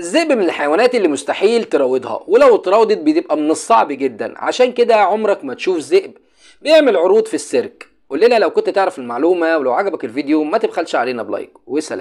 الذئب من الحيوانات اللي مستحيل تراودها ولو اتراودت بتبقى من الصعب جدا عشان كده عمرك ما تشوف ذئب بيعمل عروض في السيرك قولنا لو كنت تعرف المعلومه ولو عجبك الفيديو ما تبخلش علينا بلايك وسلام